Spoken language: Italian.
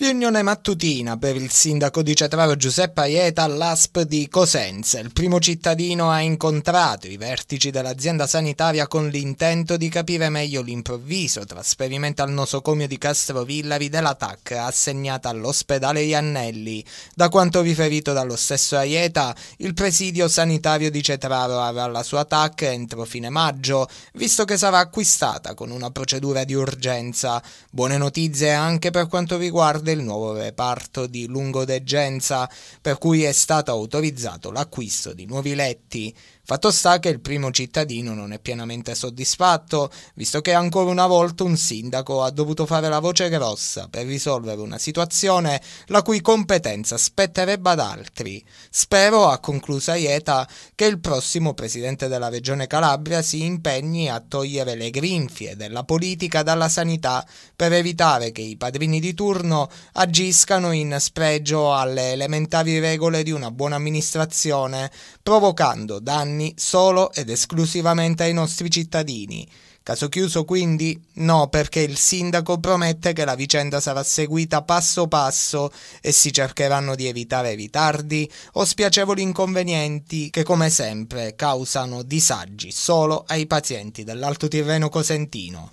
Riunione mattutina per il sindaco di Cetraro Giuseppe Aieta all'ASP di Cosenza. Il primo cittadino ha incontrato i vertici dell'azienda sanitaria con l'intento di capire meglio l'improvviso trasferimento al nosocomio di Castrovillari della TAC assegnata all'ospedale Iannelli. Da quanto riferito dallo stesso Aieta, il presidio sanitario di Cetraro avrà la sua TAC entro fine maggio, visto che sarà acquistata con una procedura di urgenza. Buone notizie anche per quanto riguarda del nuovo reparto di lungodeggenza, per cui è stato autorizzato l'acquisto di nuovi letti. Fatto sta che il primo cittadino non è pienamente soddisfatto, visto che ancora una volta un sindaco ha dovuto fare la voce grossa per risolvere una situazione la cui competenza spetterebbe ad altri. Spero, ha concluso Aieta, che il prossimo presidente della regione Calabria si impegni a togliere le grinfie della politica dalla sanità per evitare che i padrini di turno agiscano in spregio alle elementari regole di una buona amministrazione, provocando danni solo ed esclusivamente ai nostri cittadini. Caso chiuso quindi? No, perché il sindaco promette che la vicenda sarà seguita passo passo e si cercheranno di evitare ritardi o spiacevoli inconvenienti che come sempre causano disagi solo ai pazienti dell'Alto Tirreno Cosentino.